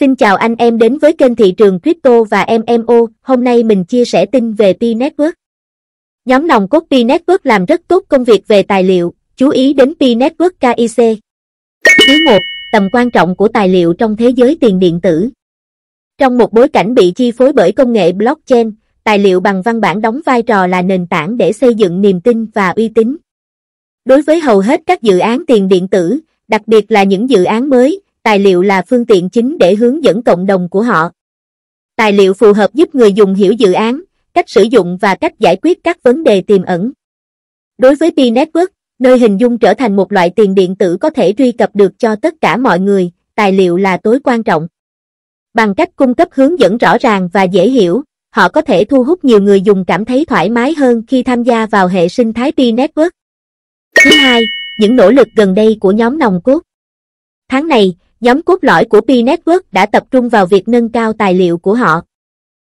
Xin chào anh em đến với kênh thị trường crypto và MMO, hôm nay mình chia sẻ tin về P-Network. Nhóm nòng cốt P-Network làm rất tốt công việc về tài liệu, chú ý đến P-Network KIC. Thứ 1, tầm quan trọng của tài liệu trong thế giới tiền điện tử. Trong một bối cảnh bị chi phối bởi công nghệ blockchain, tài liệu bằng văn bản đóng vai trò là nền tảng để xây dựng niềm tin và uy tín. Đối với hầu hết các dự án tiền điện tử, đặc biệt là những dự án mới, tài liệu là phương tiện chính để hướng dẫn cộng đồng của họ. Tài liệu phù hợp giúp người dùng hiểu dự án, cách sử dụng và cách giải quyết các vấn đề tiềm ẩn. Đối với P-Network, nơi hình dung trở thành một loại tiền điện tử có thể truy cập được cho tất cả mọi người, tài liệu là tối quan trọng. Bằng cách cung cấp hướng dẫn rõ ràng và dễ hiểu, họ có thể thu hút nhiều người dùng cảm thấy thoải mái hơn khi tham gia vào hệ sinh thái P-Network. Thứ hai, những nỗ lực gần đây của nhóm nòng cốt. Tháng này, nhóm cốt lõi của P-Network đã tập trung vào việc nâng cao tài liệu của họ.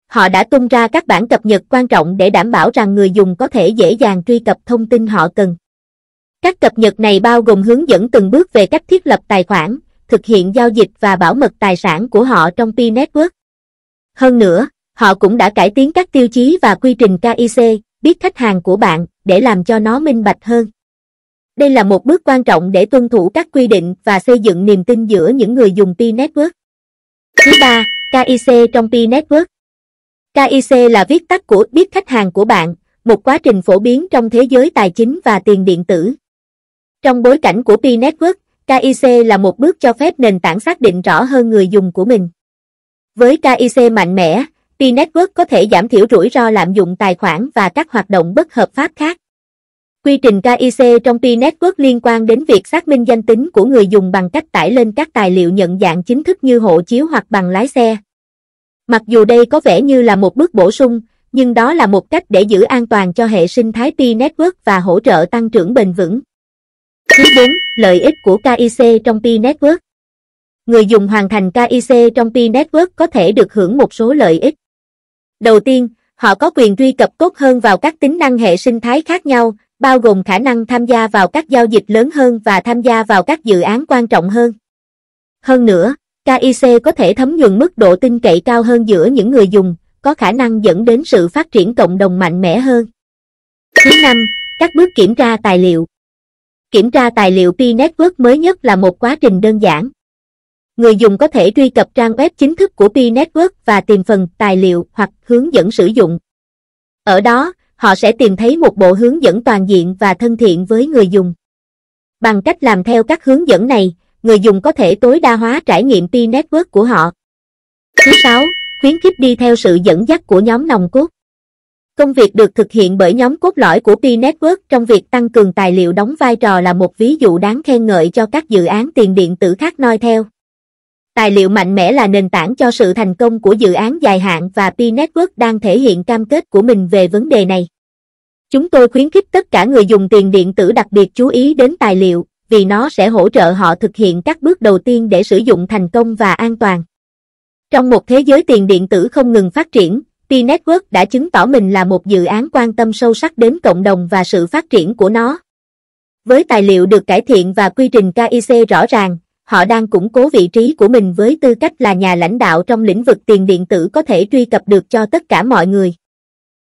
Họ đã tung ra các bản cập nhật quan trọng để đảm bảo rằng người dùng có thể dễ dàng truy cập thông tin họ cần. Các cập nhật này bao gồm hướng dẫn từng bước về cách thiết lập tài khoản, thực hiện giao dịch và bảo mật tài sản của họ trong P-Network. Hơn nữa, họ cũng đã cải tiến các tiêu chí và quy trình KIC, biết khách hàng của bạn, để làm cho nó minh bạch hơn. Đây là một bước quan trọng để tuân thủ các quy định và xây dựng niềm tin giữa những người dùng P-Network. Thứ ba, KIC trong P-Network. KIC là viết tắt của biết khách hàng của bạn, một quá trình phổ biến trong thế giới tài chính và tiền điện tử. Trong bối cảnh của P-Network, KIC là một bước cho phép nền tảng xác định rõ hơn người dùng của mình. Với KIC mạnh mẽ, P-Network có thể giảm thiểu rủi ro lạm dụng tài khoản và các hoạt động bất hợp pháp khác. Quy trình KIC trong P-Network liên quan đến việc xác minh danh tính của người dùng bằng cách tải lên các tài liệu nhận dạng chính thức như hộ chiếu hoặc bằng lái xe. Mặc dù đây có vẻ như là một bước bổ sung, nhưng đó là một cách để giữ an toàn cho hệ sinh thái P-Network và hỗ trợ tăng trưởng bền vững. Thứ 4. Lợi ích của KIC trong P-Network Người dùng hoàn thành KIC trong P-Network có thể được hưởng một số lợi ích. Đầu tiên, họ có quyền truy cập tốt hơn vào các tính năng hệ sinh thái khác nhau, bao gồm khả năng tham gia vào các giao dịch lớn hơn và tham gia vào các dự án quan trọng hơn. Hơn nữa, KIC có thể thấm nhuận mức độ tin cậy cao hơn giữa những người dùng, có khả năng dẫn đến sự phát triển cộng đồng mạnh mẽ hơn. Thứ năm, các bước kiểm tra tài liệu. Kiểm tra tài liệu P-Network mới nhất là một quá trình đơn giản. Người dùng có thể truy cập trang web chính thức của P-Network và tìm phần tài liệu hoặc hướng dẫn sử dụng. Ở đó, họ sẽ tìm thấy một bộ hướng dẫn toàn diện và thân thiện với người dùng. Bằng cách làm theo các hướng dẫn này, người dùng có thể tối đa hóa trải nghiệm P-Network của họ. Thứ sáu, khuyến khích đi theo sự dẫn dắt của nhóm nòng cốt. Công việc được thực hiện bởi nhóm cốt lõi của P-Network trong việc tăng cường tài liệu đóng vai trò là một ví dụ đáng khen ngợi cho các dự án tiền điện tử khác noi theo tài liệu mạnh mẽ là nền tảng cho sự thành công của dự án dài hạn và P-Network đang thể hiện cam kết của mình về vấn đề này. Chúng tôi khuyến khích tất cả người dùng tiền điện tử đặc biệt chú ý đến tài liệu, vì nó sẽ hỗ trợ họ thực hiện các bước đầu tiên để sử dụng thành công và an toàn. Trong một thế giới tiền điện tử không ngừng phát triển, P-Network đã chứng tỏ mình là một dự án quan tâm sâu sắc đến cộng đồng và sự phát triển của nó. Với tài liệu được cải thiện và quy trình KIC rõ ràng, họ đang củng cố vị trí của mình với tư cách là nhà lãnh đạo trong lĩnh vực tiền điện tử có thể truy cập được cho tất cả mọi người